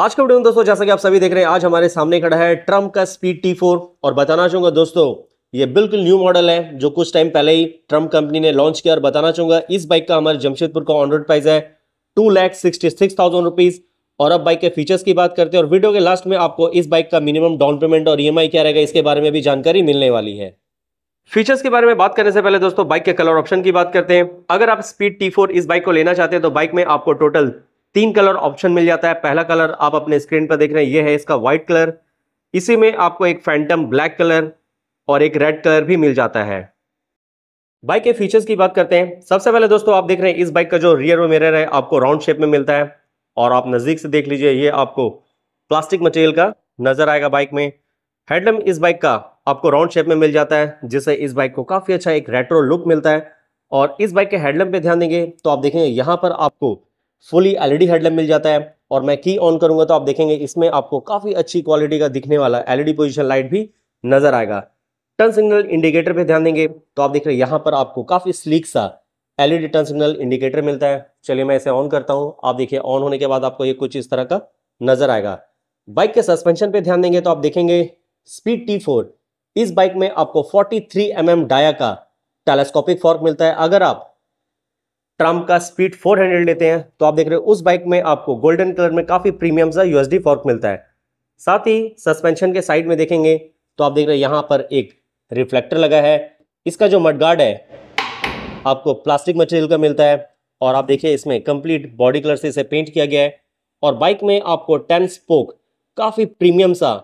आज का वीडियो में दोस्तों जैसा कि आप सभी देख रहे हैं आज हमारे सामने खड़ा है ट्रम्प का स्पीड टी फोर और बताना चाहूंगा दोस्तों ये बिल्कुल न्यू मॉडल है जो कुछ टाइम पहले ही ट्रम्प कंपनी ने लॉन्च किया और बताना चाहूंगा इस बाइक का हमारे जमशेदपुर का ऑनरोड प्राइस है two lakh sixty six thousand rupees और अब बाइक के फीचर्स की बात करते हैं और वीडियो के लास्ट में आपको इस बाइक का मिनिमम डाउन पेमेंट और ई e क्या रहेगा इसके बारे में भी जानकारी मिलने वाली है फीचर्स के बारे में बात करने से पहले दोस्तों बाइक के कलर ऑप्शन की बात करते हैं अगर आप स्पीड टी इस बाइक को लेना चाहते हैं तो बाइक में आपको टोटल तीन कलर ऑप्शन मिल जाता है पहला कलर आप अपने स्क्रीन पर देख रहे हैं ये है इसका व्हाइट कलर इसी में आपको एक फैंटम ब्लैक कलर और एक रेड कलर भी मिल जाता है बाइक के फीचर्स की बात करते हैं सबसे पहले दोस्तों आप देख रहे हैं इस बाइक का जो रियर मिरर है आपको राउंड शेप में मिलता है और आप नज़दीक से देख लीजिए ये आपको प्लास्टिक मटेरियल का नज़र आएगा बाइक में हेडलम इस बाइक का आपको राउंड शेप में मिल जाता है जिससे इस बाइक को काफ़ी अच्छा एक रेट्रो लुक मिलता है और इस बाइक के हेडलम पे ध्यान देंगे तो आप देखेंगे यहाँ पर आपको फुली एलईडी हेडलैम्प मिल जाता है और मैं की ऑन करूंगा तो आप देखेंगे इसमें आपको काफ़ी अच्छी क्वालिटी का दिखने वाला एलईडी पोजिशन लाइट भी नज़र आएगा टर्न सिग्नल इंडिकेटर पे ध्यान देंगे तो आप देख रहे हैं यहां पर आपको काफ़ी स्लीक सा एलईडी टर्न सिग्नल इंडिकेटर मिलता है चलिए मैं इसे ऑन करता हूँ आप देखिए ऑन होने के बाद आपको ये कुछ इस तरह का नज़र आएगा बाइक के सस्पेंशन पे ध्यान देंगे तो आप देखेंगे स्पीड टी फोर इस बाइक में आपको 43 थ्री mm डाया का टेलीस्कोपिक फॉर्क मिलता है अगर आप ट्रम्प का स्पीड 400 लेते हैं तो आप देख रहे हो उस बाइक में आपको गोल्डन कलर में काफ़ी प्रीमियम सा यूएसडी फॉर्क मिलता है साथ ही सस्पेंशन के साइड में देखेंगे तो आप देख रहे हैं यहाँ पर एक रिफ्लेक्टर लगा है इसका जो मडगार्ड है आपको प्लास्टिक मटेरियल का मिलता है और आप देखिए इसमें कंप्लीट बॉडी कलर से इसे पेंट किया गया है और बाइक में आपको टेन स्पोक काफ़ी प्रीमियम सा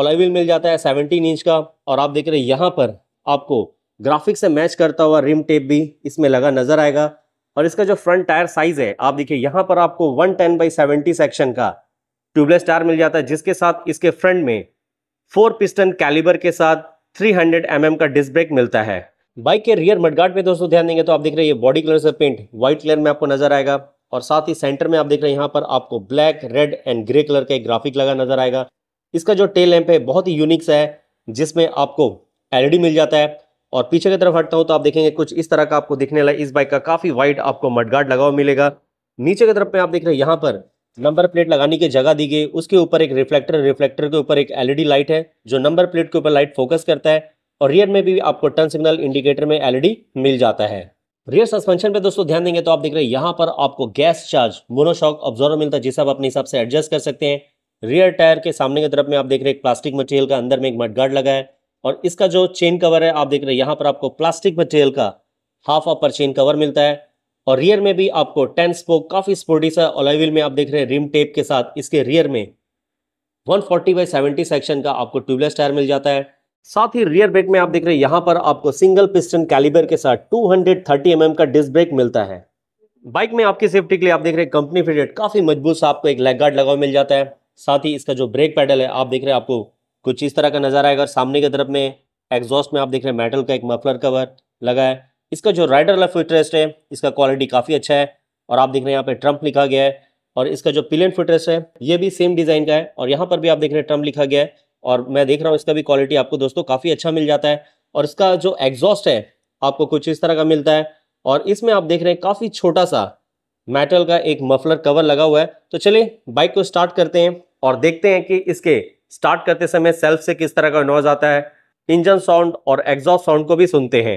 ऑलाइविल मिल जाता है सेवनटीन इंच का और आप देख रहे हैं यहाँ पर आपको ग्राफिक से मैच करता हुआ रिम टेप भी इसमें लगा नजर आएगा और इसका जो फ्रंट टायर साइज है आप देखिए यहां पर आपको 110 टेन बाई सेवेंटी सेक्शन का ट्यूबलेस टायर मिल जाता है जिसके साथ इसके फ्रंट में फोर पिस्टन कैलिबर के साथ 300 हंड्रेड mm का डिस्क ब्रेक मिलता है बाइक के रियर मडगार्ड पे दोस्तों ध्यान देंगे तो आप देख रहे हैं ये बॉडी कलर से पेंट व्हाइट कलर में आपको नजर आएगा और साथ ही सेंटर में आप देख रहे हैं यहाँ पर आपको black red and grey colour का एक ग्राफिक लगा नजर आएगा इसका जो टेल लैंप है बहुत ही यूनिक सा है जिसमें आपको एलईडी e मिल जाता है और पीछे की तरफ हटता हूँ तो आप देखेंगे कुछ इस तरह का आपको दिखने लगा इस बाइक का काफ़ी वाइड आपको मडगार्ड लगा हुआ मिलेगा नीचे की तरफ में आप देख रहे हैं यहाँ पर नंबर प्लेट लगाने की जगह दी गई उसके ऊपर एक रिफ्लेक्टर रिफ्लेक्टर के ऊपर एक एलईडी लाइट है जो नंबर प्लेट के ऊपर लाइट फोकस करता है और रियर में भी आपको टर्न सिग्नल इंडिकेटर में एलईडी मिल जाता है रियर सस्पेंशन पे दोस्तों ध्यान देंगे तो आप देख रहे हैं यहाँ पर आपको गैस चार्ज मोनोशॉक ऑब्जॉर्वर मिलता है जिसे आप अपने हिसाब से एडजस्ट कर सकते हैं रियर टायर के सामने की तरफ में आप देख रहे हैं प्लास्टिक मटेरियल का अंदर में एक मडगार्ड लगा है और इसका जो चेन कवर है आप देख रहे हैं यहाँ पर आपको प्लास्टिक मटेरियल का हाफ अपर चेन कवर मिलता है और रियर में भी आपको टेन स्पोक काफ़ी स्पोर्टी सा ऑलाइविल में आप देख रहे हैं रिम टेप के साथ इसके रियर में 140 फोर्टी बाई सेवेंटी सेक्शन का आपको ट्यूबलेस टायर मिल जाता है साथ ही रियर ब्रेक में आप देख रहे हैं यहाँ पर आपको सिंगल पिस्टन कैलिबर के साथ 230 हंड्रेड mm का डिस्क ब्रेक मिलता है बाइक में आपकी सेफ्टी के लिए आप देख रहे हैं कंपनी फिटेड काफ़ी मजबूत सा आपको एक लेग गार्ड लगा मिल जाता है साथ ही इसका जो ब्रेक पैडल है आप देख रहे हैं आपको कुछ इस तरह का नज़र आएगा सामने की तरफ में एग्जॉस्ट में आप देख रहे हैं मेटल का एक मफलर कवर लगा है इसका जो राइडर लेफ्ट फिटरेस्ट है इसका क्वालिटी काफ़ी अच्छा है और आप देख रहे हैं यहाँ पे ट्रम्प लिखा गया है और इसका जो पिलियन फिटरेस्ट है ये भी सेम डिज़ाइन का है और यहाँ पर भी आप देख रहे हैं ट्रम्प लिखा गया है और मैं देख रहा हूँ इसका भी क्वालिटी आपको दोस्तों काफ़ी अच्छा मिल जाता है और इसका जो एग्जॉस्ट है आपको कुछ इस तरह का मिलता है और इसमें आप देख रहे हैं काफ़ी छोटा सा मेटल का एक मफलर कवर लगा हुआ है तो चलिए बाइक को स्टार्ट करते हैं और देखते हैं कि इसके स्टार्ट करते समय सेल्फ से किस तरह का नॉइज आता है इंजन साउंड और एग्जॉस्ट साउंड को भी सुनते हैं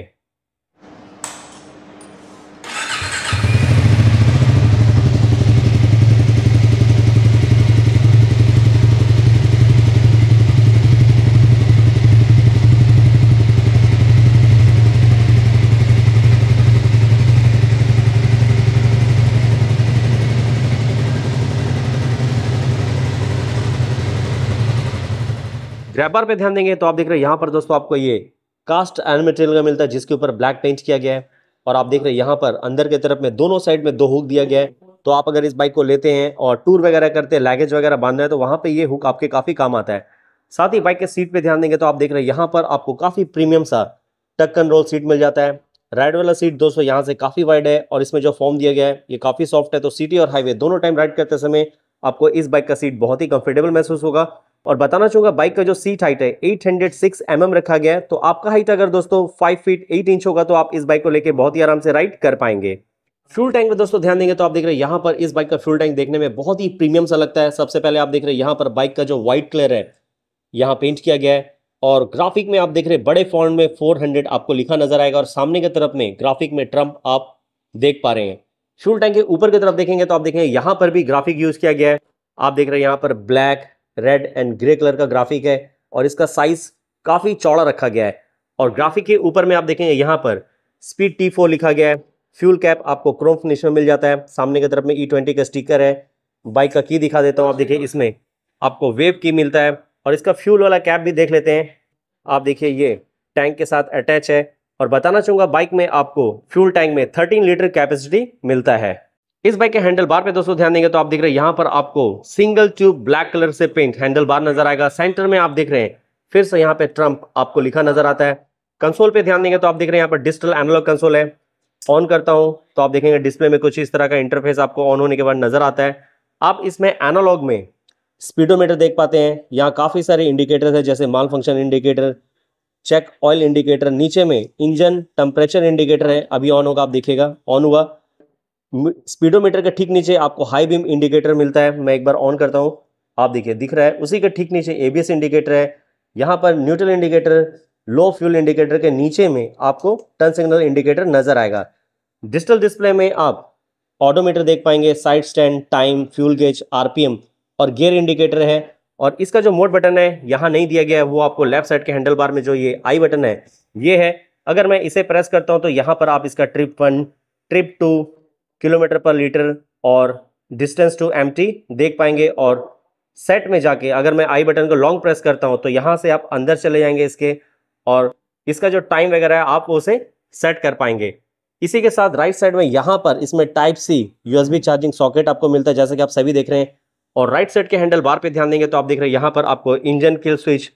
व्यापार पे ध्यान देंगे तो आप देख रहे हैं यहाँ पर दोस्तों आपको ये कास्ट एंड मटेरियल का मिलता है जिसके ऊपर ब्लैक पेंट किया गया है और आप देख रहे हैं यहाँ पर अंदर के तरफ में दोनों साइड में दो हुक दिया गया है तो आप अगर इस बाइक को लेते हैं और टूर वगैरह करते हैं लैगेज वगैरह बांधना है तो वहाँ पर ये हुक आपके काफ़ी काम आता है साथ ही बाइक के सीट पर ध्यान देंगे तो आप देख रहे हैं यहाँ पर आपको काफ़ी प्रीमियम सा टक कंट्रोल सीट मिल जाता है राइड वाला सीट दोस्तों यहाँ से काफ़ी वाइड है और इसमें जो फॉर्म दिया गया है ये काफ़ी सॉफ्ट है तो सिटी और हाईवे दोनों टाइम राइड करते समय आपको इस बाइक का सीट बहुत ही कंफर्टेबल महसूस होगा और बताना चाहूंगा बाइक का जो सीट हाइट है 806 हंड्रेड mm रखा गया है तो आपका हाइट अगर दोस्तों 5 फीट 8 इंच होगा तो आप इस बाइक को लेके बहुत ही आराम से राइड कर पाएंगे फ्यूल टैंक में दोस्तों ध्यान देंगे तो आप देख रहे हैं यहाँ पर इस बाइक का फ्यूल टैंक देखने में बहुत ही प्रीमियम सा लगता है सबसे पहले आप देख रहे हैं यहाँ पर बाइक का जो व्हाइट कलर है यहाँ पेंट किया गया है और ग्राफिक में आप देख रहे हैं बड़े फॉन्ट में 400 आपको लिखा नजर आएगा और सामने की तरफ में ग्राफिक में ट्रम्प आप देख पा रहे हैं फ्यूल टैंक के ऊपर की तरफ देखेंगे तो आप देखें यहाँ पर भी ग्राफिक यूज किया गया है आप देख रहे हैं यहाँ पर black red and grey colour का ग्राफिक है और इसका साइज काफ़ी चौड़ा रखा गया है और ग्राफिक के ऊपर में आप देखेंगे यहाँ पर स्पीड टी फोर लिखा गया है फ्यूल कैप आपको क्रोम फिनिश में मिल जाता है सामने की तरफ में ई e ट्वेंटी का स्टिकर है बाइक का की दिखा देता हूँ आप देखिए इसमें आपको वेव की मिलता है और इसका फ्यूल वाला कैप भी देख लेते हैं आप देखिए ये टैंक के साथ अटैच है और बताना चाहूँगा बाइक में आपको फ्यूल टैंक में 13 लीटर कैपेसिटी मिलता है इस बाइक के हैंडल बार पे दोस्तों ध्यान देंगे तो आप देख रहे हैं यहाँ पर आपको सिंगल ट्यूब ब्लैक कलर से पेंट हैंडल बार नजर आएगा सेंटर में आप देख रहे हैं फिर से यहाँ पे ट्रंप आपको लिखा नजर आता है कंसोल पे ध्यान देंगे तो आप देख रहे हैं यहाँ पर डिजिटल एनोलॉग कंसोल है ऑन करता हूँ तो आप देखेंगे डिस्प्ले में कुछ इस तरह का इंटरफेस आपको ऑन होने के बाद नजर आता है आप इसमें एनोलॉग में स्पीडोमीटर देख पाते हैं यहाँ काफ़ी सारे इंडिकेटर है जैसे malfunction indicator check oil indicator नीचे में इंजन टेम्परेचर इंडिकेटर है अभी ऑन होगा आप देखिएगा ऑन हुआ स्पीडोमीटर के ठीक नीचे आपको हाई बीम इंडिकेटर मिलता है मैं एक बार ऑन करता हूँ आप देखिए दिख रहा है उसी के ठीक नीचे एबीएस इंडिकेटर है यहाँ पर neutral indicator low fuel indicator के नीचे में आपको टर्न सिग्नल इंडिकेटर नजर आएगा डिजिटल डिस्प्ले में आप ऑडोमीटर देख पाएंगे side stand time fuel gauge RPM और गियर इंडिकेटर है और इसका जो मोड बटन है यहाँ नहीं दिया गया है वो आपको लेफ्ट साइड के हैंडल बार में जो ये आई बटन है ये है अगर मैं इसे प्रेस करता हूँ तो यहाँ पर आप इसका trip one trip two kilometre per litre और डिस्टेंस टू एम देख पाएंगे और सेट में जाके अगर मैं आई बटन को लॉन्ग प्रेस करता हूँ तो यहाँ से आप अंदर चले जाएंगे इसके और इसका जो टाइम वगैरह है आप उसे सेट कर पाएंगे इसी के साथ राइट साइड में यहाँ पर इसमें type C USB charging socket आपको मिलता है जैसे कि आप सभी देख रहे हैं और राइट साइड के हैंडल बार पे ध्यान देंगे तो आप देख रहे हैं यहाँ पर आपको engine kill switch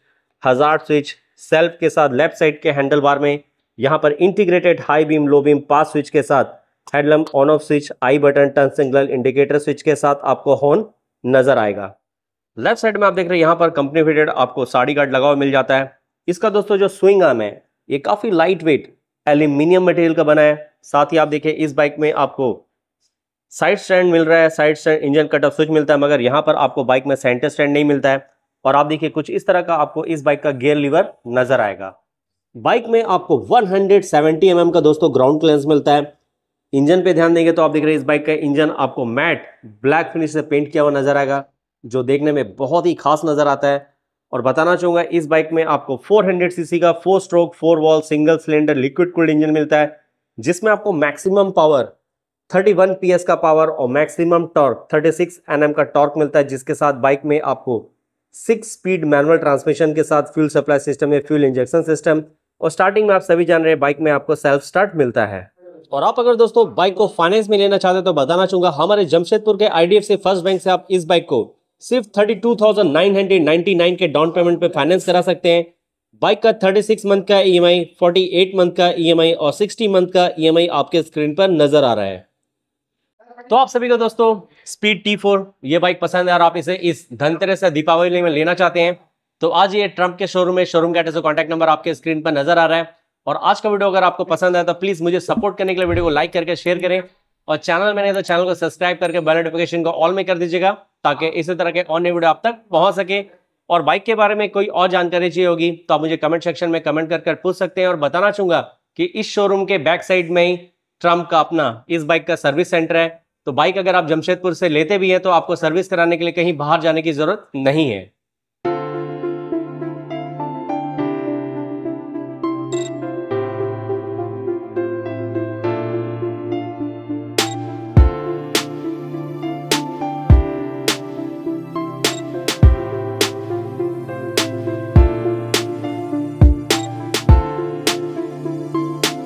hazard switch self के साथ लेफ्ट साइड के हैंडल बार में यहाँ पर integrated high beam low beam pass switch के साथ headlamp on off switch I button turn signal indicator switch के साथ आपको हॉर्न नजर आएगा लेफ्ट साइड में आप देख रहे हैं यहाँ पर कंपनी फिटेड आपको साड़ी गार्ड लगा हुआ मिल जाता है इसका दोस्तों जो स्विंग आर्म है ये काफ़ी लाइट वेट एल्यूमिनियम मटेरियल का बना है साथ ही आप देखिए इस बाइक में आपको साइड स्टैंड मिल रहा है side stand engine cut off switch मिलता है मगर यहाँ पर आपको बाइक में सेंटर स्टैंड नहीं मिलता है और आप देखिए कुछ इस तरह का आपको इस बाइक का गेयर लीवर नजर आएगा बाइक में आपको 170 हंड्रेड mm का दोस्तों ग्राउंड क्लियरेंस मिलता है इंजन पे ध्यान देंगे तो आप देख रहे हैं इस बाइक का इंजन आपको मैट ब्लैक फिनिश से पेंट किया हुआ नजर आएगा जो देखने में बहुत ही खास नजर आता है और बताना चाहूंगा इस बाइक में आपको 400 सीसी का four stroke four valve single cylinder liquid cooled engine मिलता है जिसमें आपको मैक्सिमम पावर 31 पीएस का पावर और मैक्सिमम टॉर्क 36 एनएम का टॉर्क मिलता है जिसके साथ बाइक में आपको सिक्स स्पीड मैनुअल ट्रांसमिशन के साथ फ्यूल सप्लाई सिस्टम है फ्यूल इंजेक्शन सिस्टम और स्टार्टिंग में आप सभी जान रहे हैं बाइक में आपको सेल्फ स्टार्ट मिलता है और आप अगर दोस्तों बाइक को फाइनेंस में लेना चाहते हैं तो बताना चाहूंगा हमारे जमशेदपुर के आईडीएफसी फर्स्ट बैंक से आप इस बाइक को सिर्फ 32,999 के डाउन पेमेंट पे फाइनेंस करा सकते हैं बाइक का 36 मंथ का ईएमआई 48 मंथ का ईएमआई e और 60 मंथ का ईएमआई e आपके स्क्रीन पर नजर आ रहा है तो आप सभी को दोस्तों स्पीड टी फोर ये बाइक पसंद है और आप इसे इस धनतेरस या दीपावली में लेना चाहते हैं तो आज ये ट्रंप के शोरूम में शोरूम के कॉन्टेक्ट कॉन्टैक्ट नंबर आपके स्क्रीन पर नजर आ रहा है और आज का वीडियो अगर आपको पसंद आया तो प्लीज़ मुझे सपोर्ट करने के लिए वीडियो को लाइक करके शेयर करें और चैनल में नहीं तो चैनल को सब्सक्राइब करके बेल नोटिफिकेशन को ऑल में कर दीजिएगा ताकि इसी तरह के और नए वीडियो आप तक पहुंच सके और बाइक के बारे में कोई और जानकारी चाहिए होगी तो आप मुझे कमेंट सेक्शन में कमेंट कर, पूछ सकते हैं और बताना चाहूंगा कि इस शोरूम के बैक साइड में ही ट्रम्प का अपना इस बाइक का सर्विस सेंटर है तो बाइक अगर आप जमशेदपुर से लेते भी हैं तो आपको सर्विस कराने के लिए कहीं बाहर जाने की जरूरत नहीं है